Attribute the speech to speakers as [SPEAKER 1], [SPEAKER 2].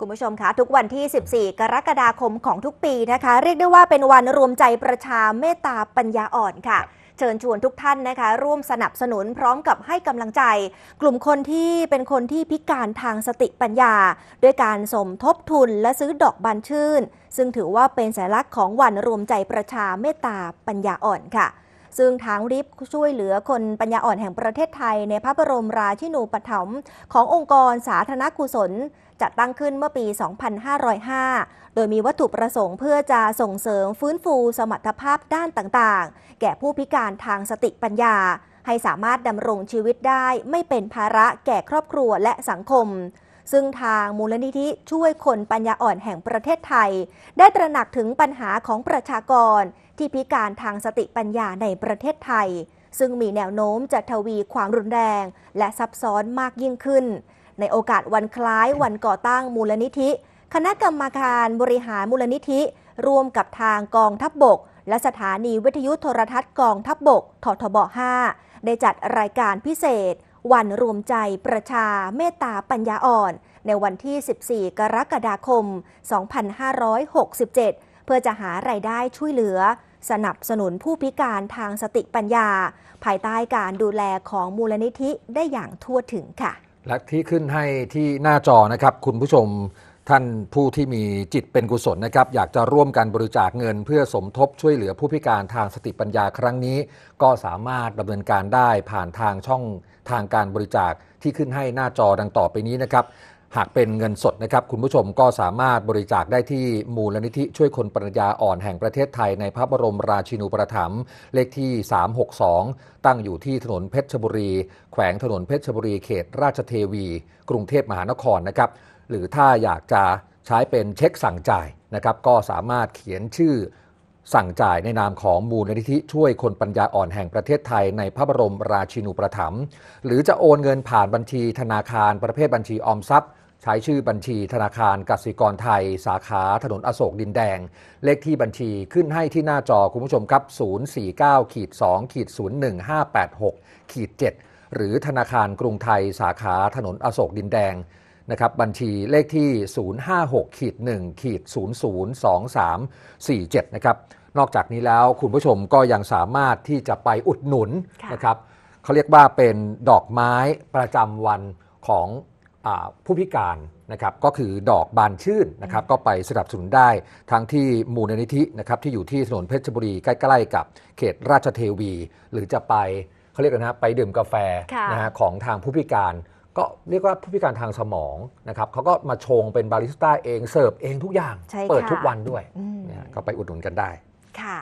[SPEAKER 1] คุณผู้ชมคะทุกวันที่ 14 กรกฎาคมของทุกปีนะคะ เรียกได้ว่าเป็นวันรวมใจประชาเมตตาปัญญาอ่อนค่ะ เชิญชวนทุกท่านนะคะ ร่วมสนับสนุนพร้อมกับให้กำลังใจ กลุ่มคนที่เป็นคนที่พิการทางสติปัญญา ด้วยการสมทบทุนและซื้อดอกบานชื่น ซึ่งถือว่าเป็นสัญลักษณ์ของวันรวมใจประชาเมตตาปัญญาอ่อนค่ะซึ่งทางรีบช่วยเหลือคนปัญญาอ่อนแห่งประเทศไทยในพระบรมราชินูปถัมภ์ขององค์กรสาธารณกุศลจัดตั้งขึ้นเมื่อปี 2505 โดยมีวัตถุประสงค์เพื่อจะส่งเสริมฟื้นฟูสมรรถภาพด้านต่างๆ แก่ผู้พิการทางสติปัญญา ให้สามารถดำรงชีวิตได้ไม่เป็นภาระแก่ครอบครัวและสังคมซึ่งทางมูลนิธิช่วยคนปัญญาอ่อนแห่งประเทศไทย ได้ตระหนักถึงปัญหาของประชากร ที่พิการทางสติปัญญาในประเทศไทย ซึ่งมีแนวโน้มจะทวีความรุนแรงและซับซ้อนมากยิ่งขึ้น ในโอกาสวันคล้ายวันก่อตั้งมูลนิธิ คณะกรรมการบริหารมูลนิธิร่วมกับทางกองทัพบบกและสถานีวิทยุโทรทัศน์กองทัพบบกททบ 5 ได้จัดรายการพิเศษวันรวมใจประชาเมตตาปัญญาอ่อน ในวันที่ 14 กรกฎาคม 2567 เพื่อจะหารายได้ช่วยเหลือ สนับสนุนผู้พิการทางสติปัญญา ภายใต้การดูแลของมูลนิธิได้อย่างทั่วถึงค่ะ
[SPEAKER 2] และที่ขึ้นให้ที่หน้าจอนะครับคุณผู้ชมท่านผู้ที่มีจิตเป็นกุศลนะครับอยากจะร่วมกันบริจาคเงิน เพื่อสมทบช่วยเหลือผู้พิการทางสติปัญญาครั้งนี้ ก็สามารถดำเนินการได้ผ่านทางช่องทางการบริจาคที่ขึ้นให้หน้าจอดังต่อไปนี้นะครับ หากเป็นเงินสดนะครับ คุณผู้ชมก็สามารถบริจาคได้ที่มูลนิธิช่วยคนปัญญาอ่อนแห่งประเทศไทย ในพระบรมราชินูปถัมภ์เลขที่ 362 ตั้งอยู่ที่ถนนเพชรบุรี แขวงถนนเพชรบุรีเขตราชเทวี กรุงเทพมหานครนะครับหรือถ้าอยากจะใช้เป็นเช็คสั่งจ่ายนะครับก็สามารถเขียนชื่อสั่งจ่ายในนามของมูลนิธิช่วยคนปัญญาอ่อนแห่งประเทศไทยในพระบรมราชินูประถม หรือจะโอนเงินผ่านบัญชีธนาคารประเภทบัญชีออมทรัพย์ ใช้ชื่อบัญชีธนาคารกสิกรไทย สาขาถนนอโศก ดินแดง เลขที่บัญชีขึ้นให้ที่หน้าจอคุณผู้ชมครับ 049ขีด2ขีด01586ขีด7หรือธนาคารกรุงไทย สาขาถนนอโศกดินแดงนะครับบัญชีเลขที่ 056ข1ขีด002347 นะครับ นอกจากนี้แล้วคุณผู้ชมก็ยังสามารถที่จะไปอุดหนุนนะครับเขาเรียกว่าเป็นดอกไม้ประจำวันของอผู้พิการนะครับก็คือดอกบานชื่นนะครับก็ไปสนับสนุนได้ ทั้งที่มูลนิธินะครับที่อยู่ที่ถนนเพชรบุรีใกล้ ๆ กับเขตราชเทวี หรือจะไปเขาเรียกนะไปดื่มกาแฟนะฮะของทางผู้พิการก็เรียกว่าผู้พิการทางสมองนะครับ เขาก็มาชงเป็นบาริสต้าเองเสิร์ฟเองทุกอย่าง เปิดทุกวันด้วยเนะฮะก็ไปอุดหนุนกันได้
[SPEAKER 1] ค่ะ